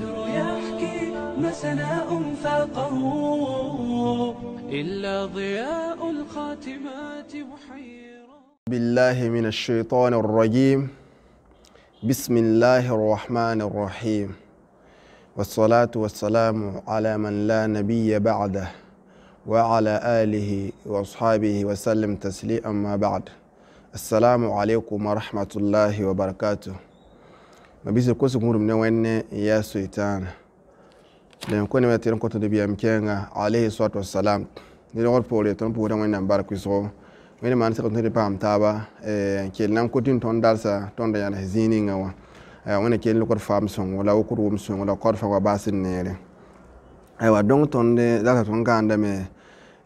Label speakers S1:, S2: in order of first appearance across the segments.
S1: البدر يحكي مسناء فاقه إلا ضياء الخاتمات محيرا بالله من الشيطان الرجيم بسم الله الرحمن الرحيم والصلاة والسلام على من لا نبي بعده وعلى آله وأصحابه وسلم تسليما ما بعد السلام عليكم ورحمة الله وبركاته mabisi kosi kuŋurum ne wenne ya suitana den kone wa tirin koto debiya mkenga alayhi salatu wassalam ni rogol pole ton pore wenne bar kwiso wenne man sa kontode pam taba e ke nan kotin ton dalsa ton da yana zini ngawa wenne ke lokor fam son wala wokur wum son wala kor fa wa basin nere aywa don ton de dalsa ton ganda me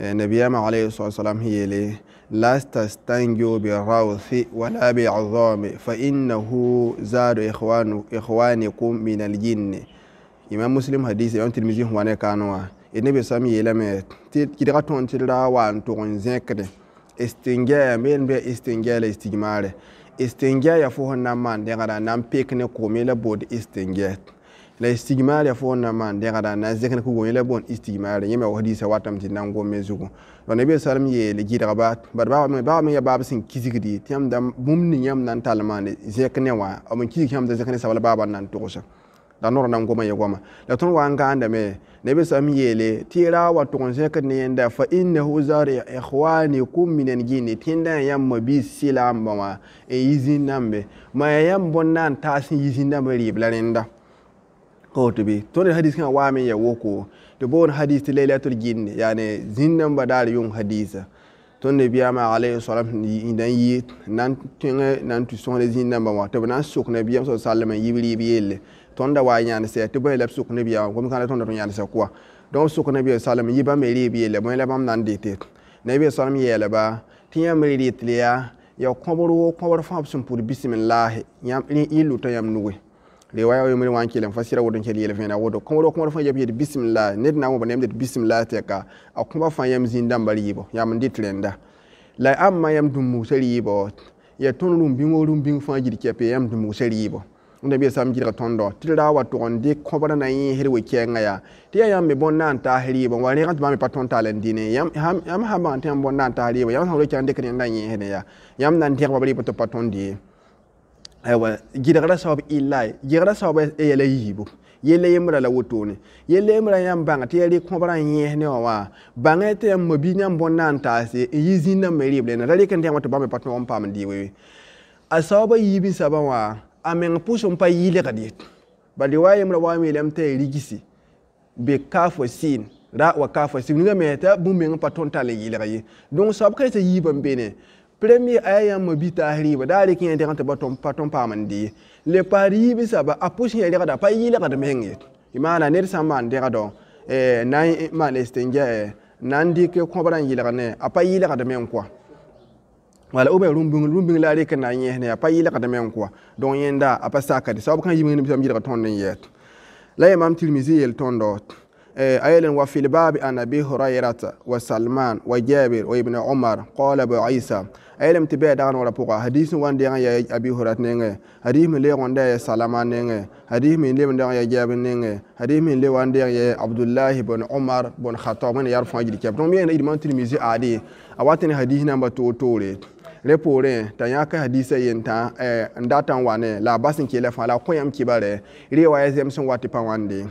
S1: Eh, nabiyama alayhi wasallam hiyele la tastanju wala bi'adhami fa innahu zaru ikhwanu ikhwanikum min aljinni imam muslim hadisi imam tirmizi huwane kanwa e, nabi sam yeelame kɩdga tõnd tɩ d ra waan tʋg n zẽkde istingɛa meel bɩa la istigmaare istingɛa ya fo sẽn na n maan ne la bood istingɛa la istigmal ya fona man de gada na zekan ku gon la bon istigmal yema wa hadisa watam ti nango mezu ko zugo wa nabi sallam ye le gida ba ba ba me ba me ya ba sin kizigdi tiam dam bum ni yam nan talma ne zekan ne wa o mun kizig yam da zekan sa wala ba ba nan to gosa da nor nan goma ye goma la ton wa nga ga anda me nabi sallam ye le tira wa to gon zekan ne yanda fa innahu zari ikhwanikum min minan gini tinda yam bi silam ba ma e yizin nambe ma yam bon nan ta sin yizin nambe ri renda qurtubi to ne hadis kan wa min ya woko da bon hadis lailatul jinni yani zinnan badal yun hadisa ton ne biya ma alayhi salam idan yi nan tinga nan tu son zin nan ba ma to nan suk ne biya so sallama yibri biyele ton da wa nyane se to bele suk ne biya ko kan ton da ton nyane se kuwa don suk ne biya sallama yiba me ri biyele mo le bam nan dite ne biya salam yele ba tinya me ri dite ya ya koboro koboro fa sun pur bismillah yam ni ilu to yam nuwe riwaya o mum wanki len fasira wodon keli yele fena wodo komoro komoro fa jabi yede bismillah net namo banem det bismillah te ka a kuma fa yam zin dam bari yibo yam dit lenda la amma yam dum musari yibo ya ton rum bingo rum bing fa jidi kepe yam dum musari yibo unda bi sam jira tondo tira wa to on de bana na yin herwe kenga ya ti ya me bon nan ta heri bon wani ran me paton talen dine yam yam ha ban tan bon nan ta heri yam ha ro kan de kan nan yin hene ya yam nan ti ba bari pato paton di aywa gɩdgra saob illa ye saob yɛla yiibu yella yembra la wotone yella yembra yãmb bãng tɩ ya rɩk kõbrã n yẽs ne wã waa bãngã tɩ yãmb mobi yãmb bõn na n taase n yi zĩn dãmb na ra rɩk n dẽmã tɩ bãmb pa tõog n paam n dɩɩg ye a saoobã yiib soabã wã a meng pʋs pa yɩlgd ye ba rɩwaa yembra waa me yeelame tɩ ya rigisi be kaafo sɩɩn ra wa kaafo sɩb ninga me tɩ bũmb meng pa tõnd tall n yɩlg ye dõnc saob ka yetɩ yiibã n bene premier ayam bita riba dali ki yende kanta batom patom pamandi le pari bi saba apushi yende kada pa yile kada menge imana ner saman de kado e nan man estenje nan di ke ko baran yile kana apa yile kada men kwa wala obe rumbung rumbung la re kana yen ne apa yile kada men kwa don yenda apa saka de sabu kan yimin bi sam yile ton nen yet la imam tirmizi yel ton dot أيضا وفي الباب عن أبي هريرة وسلمان وجابر وابن عمر قال أبو عيسى aylem tɩ bɩa dagn wã pʋga hadis n wa n deg n yaa abi hurat nengẽ hadis me leeg wãnda ya salama nengẽ hadis me n leb n deg n yaa jɛɛb nengẽ hadis me n le wa n deg ya abdullahi bn omar bn khatab wẽnd yar fãa gil kɛb tõnd me yeena idmã tirmisi aade a wa tɩ ne hadis namba toor toore rẽ poorẽ t'a yãk hadiisã yentã n dat n wa ne la a bas n keela fãa la a kõ yãmb kɩbare rẽ wa ya zems n wa tɩ pa wãnde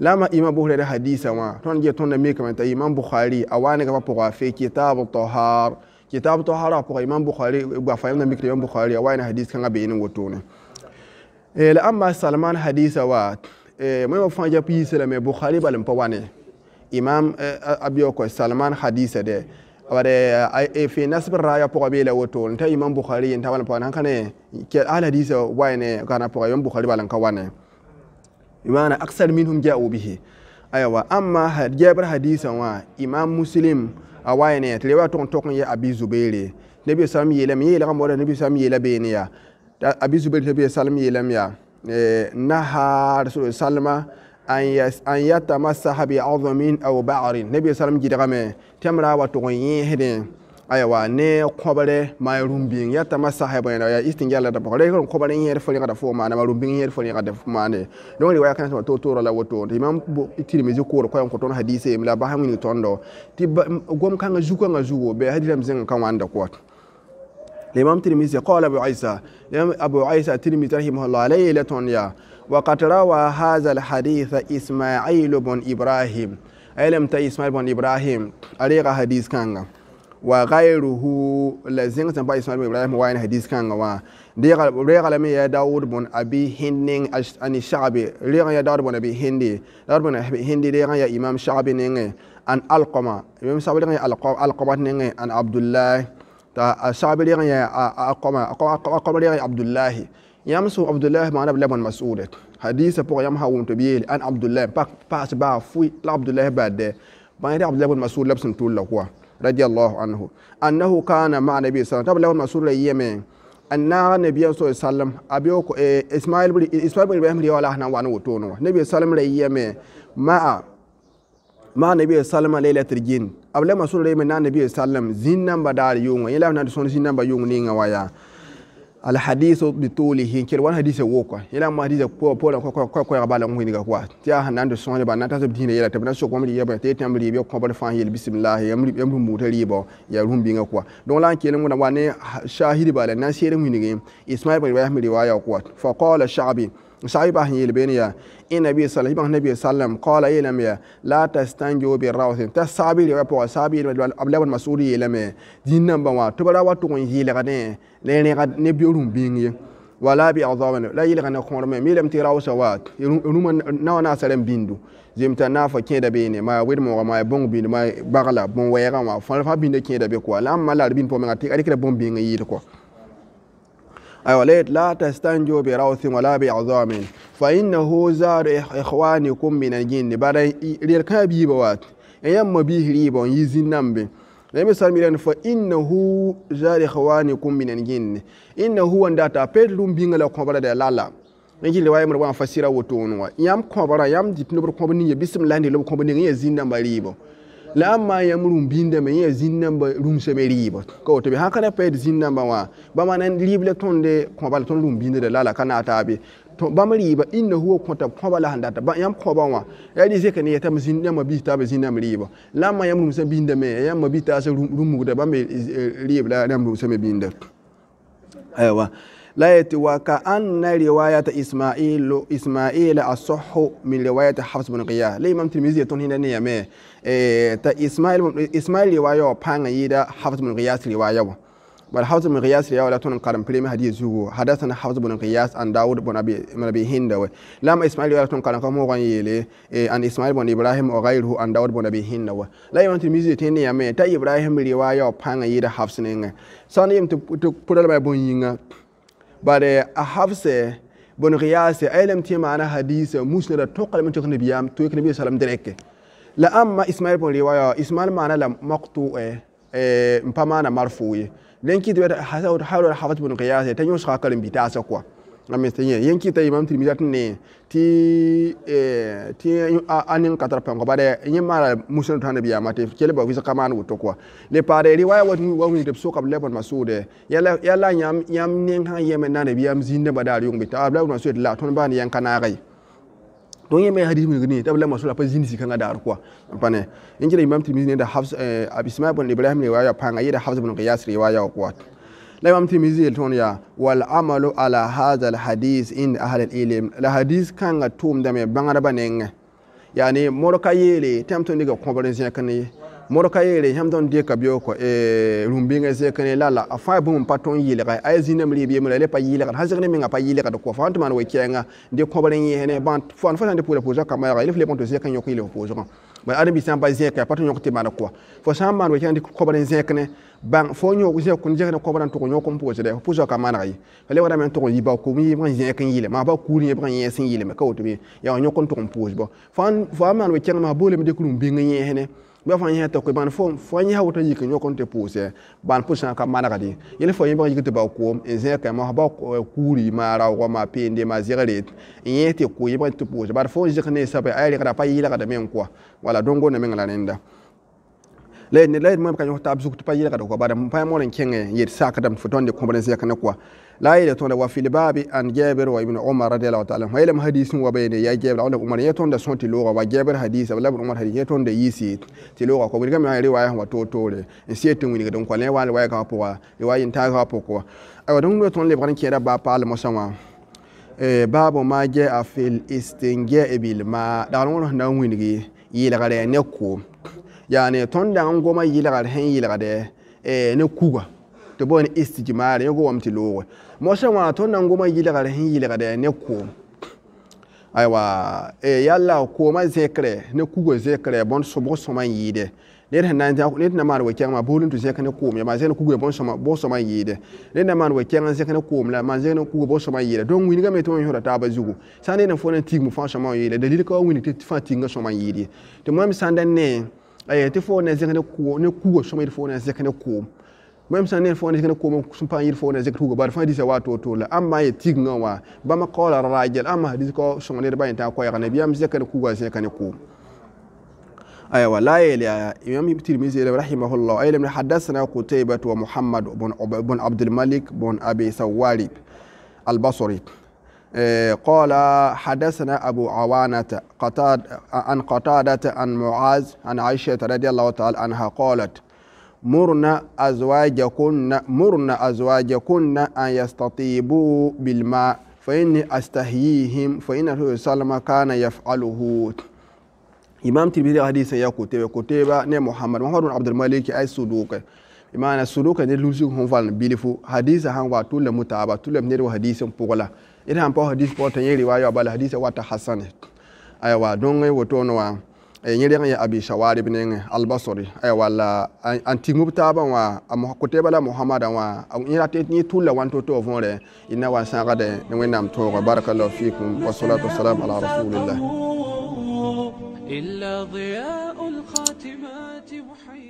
S1: لما إمام بخاري حديثا ما تون جي تون ميكمنت إمام بخاري أوانك بابوغا في كتاب الطهار كتاب طهارة بقى إمام بخاري بقى من مكتوب إمام بخاري وين حديث كان بينه وتونه إيه لأما سلمان حديث وات إيه، ما هو فان جابي سلمي بخاري بلم بواني إمام إيه، أبي أوكو سلمان حديث ده أبدا إيه، في ناس برايا بقى بيلا وتون تا إمام بخاري إن تبان بواني هنكنه كأهل حديث وين كان بقى إمام بخاري بلم كواني إمام أكثر منهم جاءوا به أيوة أما جابر حديث وات إمام مسلم a wa ne tɩ lewa tʋg n tʋk n yɛ abi zubeere nabi salam yeelame yeelgã moda nabi salam yeela beene yaa abi zubeere nabi salam yeelame yaa nahaar salma an yatamassaha bi azamin aw ba'rin nabi salam gɩdgame tɩ yãmb ra wa tʋg n yẽesdẽ aya wa ne kõbr maa rũm-biing yata masas ya bõena yaa istɩng yɛl da pʋgẽ rẽgr kõbr yẽed fo rẽgda fo maana ma rũm-biing da fo ma ne don ri waya kan tɩma to-toorã la woto tɩ mam tirmisi koor ko kõ ton hadiis mi la basã ton do ti gom-kãngã zu-kãngã zugo bɩ hadiisame zẽngã ka wãnda koat الإمام ترمذي قال أبو عيسى أبو عيسى الترمذي رحمه الله عليه لتونيا وقد روى هذا الحديث إسماعيل بن إبراهيم ألم تا إسماعيل بن إبراهيم hadis kan ga wa ghayruhu la zinga tamba ismail ibrahim wa ina hadis kan wa diga rega lami ya daud bun abi hinding ani sha'bi rega ya daud bun abi hindi daud bun abi hindi rega ya imam sha'bi ne an alqama imam sha'bi rega alqama ne an abdullah ta sha'bi rega ya alqama alqama rega abdullah yamsu abdullah ma'ana laban mas'ud hadisa pour yam hawum to biel an abdullah pak pas ba fui la abdullah bade ba ni abdullah bun mas'ud labsun tulla quoi radiyallahu anhu annahu kana ma'a nabi sallallahu alaihi wasallam masula yeme anna nabi sallallahu alaihi wasallam abiyo ko eh, ismail bin ismail bin ibrahim riwala hana wa no tono nabi sallallahu alaihi yeme ma'a ma nabi sallallahu alaihi jin abla masula yeme na nabi sallallahu alaihi wasallam zin namba dar yungo yela na son zin namba yungo ni ngawaya على حديث بطوله كير وان حديث ووكا الى ما حديث كو بولا كو كو كو بالا مو نيغا كو تي ها ناند سون با ناتا زب دين يلا تبنا سو كوم لي يبا تي تام لي بيو كوبر فان يل بسم الله يم لي يم مو تري بو يا روم بينغا كو دون لان كير مو نواني شاهد بالا ناسير مو نيغي اسماعيل بن ابراهيم روايه كو فقال الشعبي صعيب أهني البنية النبي صلى الله عليه وسلم قال إيه لم لا تستنجو بالراوث تسابير يبقى سابير أبلا والمسؤولي إيه لم دين نمبر وان تبرا واتوين هي لغني لين غد نبيورم بيني ولا بأعظام لا يلغن من ميلم تراوس وات يلوم نو ناسلم بيندو زمت نافا كيدا بيني ما ويرم وما يبون بيني ما بغلا بون ويرم وفلفا بيني كيدا بيكو لا مالا بين بومي أريك بون بيني يدكو ayolet la tastanju bi rawthin wala bi azamin fa innahu zar ikhwanikum min aljinni bara lirka bi bawat ma bi hiribon yizin nambe na misal miran fa innahu zar ikhwanikum min aljinni innahu wanda ta pedrum bingala ko bada da lala ngi le waymer wan fasira wotonwa yam ko bara yam dit nubur ko ni bismillah ni lo ko ni yizin nambe ribo la amma yam rum binda me ya zin namba rum se me riba ko to be haka na pe zin namba wa ba ma nan libre tonde ko bal ton rum binda da lala kana ta be to ba mari ba inna huwa kwata kwaba la handa ta ba yam ko ba wa ya di se kane ya tam zin namba bi ta be zin namba riba la amma yam rum se binda me yam ma bi ta se rum rum da ba me riba la nam rum se me binda aiwa لقيت وكأن رواية إسماعيل إسماعيل أصح من رواية حفص بن غياث لي إمام تلميذ يتون هنا نيا إيه تا إسماعيل إسماعيل رواية بان يدا حفص بن غياث رواية بل حفص بن غياث رواية لا تون قرن بريم حديث هو حدثنا حفص بن غياث عن داود بن أبي بن أبي هند لما إسماعيل رواية تون قرن كم هو يلي عن إسماعيل بن إبراهيم وغيره عن داود بن أبي هند لا إمام تلميذ يتون نيامي تا إبراهيم رواية بان يدا حفص نينغ سان يم تبودل بابون ينغ but bare a habse bon qiyase alam ti mana hadise musnada toqal man tokne biyam to ikne bi salam direke la amma ismail bon riwaya ismail mana la maqtu e e mpamana marfuye lenki de hasa hawl hafat bon qiyase tanyo shaka kalim bitasa kwa ngam sen yen yen kita imam tirmidhi tin ne ti eh ti eh, anin katar pango bare yen mara musul tan biya mate kele ba wisa kaman wuto kwa le pare ri waya wani wani de sokab le bon masude yalla yalla nyam nyam nen ha yeme nan biya mzinde badari yung bita abla wona suet la ton ban yan kana gai don yeme hadith mun gni tabla masula pa zindi kan dar kwa pane yen kire imam tirmidhi ne da hafs eh, abi ismail ibrahim ne waya panga yeda hafs ibn qiyas riwaya kwa lema mtimisil tõnd yaa wal amalu ala hadha al hadis ĩnd ahl al ilm la hadis kãngã tʋʋmdame bãgdbã nengẽ yaa ne morka yeele tɩ yãmb tõnd dɩka kõbr n zẽk ne ye morka yeele e yãmb tõnd dɩka beooko rũmbɩngã zẽk ne lala a fãa bũmb pa tõnd yɩlga a zĩnam reeb yemra le pa yɩlgd sã segd menga pa yɩlgd kɔ fãn tɩ maan wekɛɛngã dɩ kõbr n yẽsne bãn fãn fa sã n dɩ pʋʋla pʋʋsg kambã yaga yelf le bõn tɩ zẽk n yõk yɩlf pʋʋsgã ba adam bi n pa zẽka pa tɩ yõk tɩ maan fo sã n maan wɛkã dɩk kobr n zẽkne bãng fo yõk zẽk n zẽkne kobr n tʋg yõk n pʋʋsdɛ fo pʋʋsa ka maaneg ye fa le wadame n tʋg yiba kom yɩbg n zẽk n yɩlme maa pa kuur yẽbg n yẽs n yɩlme ka woto me yaa yõk n tʋg n pʋʋsbɔ fo we maan ma bole me de kulum bi ngi yẽsne bia fãa yẽsã tɩ bãn fo yẽsa woto yik yõk n tɩ pʋʋsɛ bãn pʋsã ka manegde yel fo yẽ bãg yik tɩ ba koom n zẽeka ma ba kuuri maa raoogã maa peende maa zegre n yẽ tɩ ko yẽ bãg tɩ pʋʋsɛ bara fo n zɩk ne sab a rɩgda pa yɩlgdame n kɔa wala dõngona meng la rẽnda la ne la mam ka yõs taab zug tɩ pa yɩlgda kɔa bara pa yã mor n kẽngẽ yet sakdame fo tõnd de kõbr n zẽk ne kɔa layila tõnda wa filbaabi an jabir wa ibn umar radiallahu taala ma yeelame hadis n wa beene ya jabir awla umar yẽ tõnda sõ tɩ looga wa jabir hadis b umar hadis yẽ tõnda yiisi tɩ looga kɔ wilgame a riwaya sẽn wa toor-toore n seed tɩ wingd n kõ ne wa riwaya kã pʋga riwaya yĩntaagã pʋkẽ wa aywa dõnc me tõnd lebg n kẽeda baa paalem mosã wã e, baabo ma jaa fi l istingia bilma dagl wẽn sẽn na n wingi yɩlgra ne ko yaa ne tõnd dãng goma yɩlgr sẽn yɩlgde ne kuga to bon istijmal yogo wamti lowe mo sha wa to nan goma yile gare hin yile gare ne ko aiwa e yalla ko ma zekre ne ku go zekre bon so bo so ma yide ne ta nan ta ne na mar kyan ma bolun to zekre ne ko ma ma zekre ku go bon so ma bo so ma yide ne na mar wake kyan zekre ne ko ma ma zekre ku go bo so ma yide don wi ni ga me to yoro ta ba zugo sa ne na fo ne mu fa so man yide dalil ko wi ni ti fa tinga so ma yide to mo mi sandan ne aye te fo ne zekre ne ko ne ku go so ma yide fo ne zekre ne ko bõe sã n fone gëna ko kom sẽn pa n yɩr fõone zikr hugo bar fãa dɩsa waa to la amma ye tigngã wã ba ma ko la rajel amma di ko sõng ned bã ta ko yẽ tã a koɛɛg nabiyaam zɛka ne kugã zẽka ne koom أيوة لا rahimahullah ay lam hadathna الله wa muhammad حدثنا قتيبة abd al malik الملك abi أبي al basri قال حدثنا أبو عوانة قتاد عن قتادة عن معاذ عن عائشة رضي الله تعالى عنها قالت murna azwajakunna murna azwajakunna an yastatibu bilma fa inni astahyihim fa rasul salama kana yaf'aluhu imam tirmidhi hadisa ya kutebe kuteba ne muhammad muhammad bin abdul ay suduka imana suduka ne lusi hon fal bilifu hadisa han wa tulle mutaba tulle ne hadisa pogola ina han pa hadis po tan yeri wa ya bal hadisa wa ta hasan aywa don wotono wa yẽ reg eh, n yaa abi shawarib nengẽ albasori eh, walla n tigb taabã wã kʋtɛɛbã la mohamada wã yẽ tulla wãn to-to võore y na wa n ne wẽnnaam tooga barakallahu fikum wasalatu wasalam ala rasulillah إلا ضياء الخاتمات محيي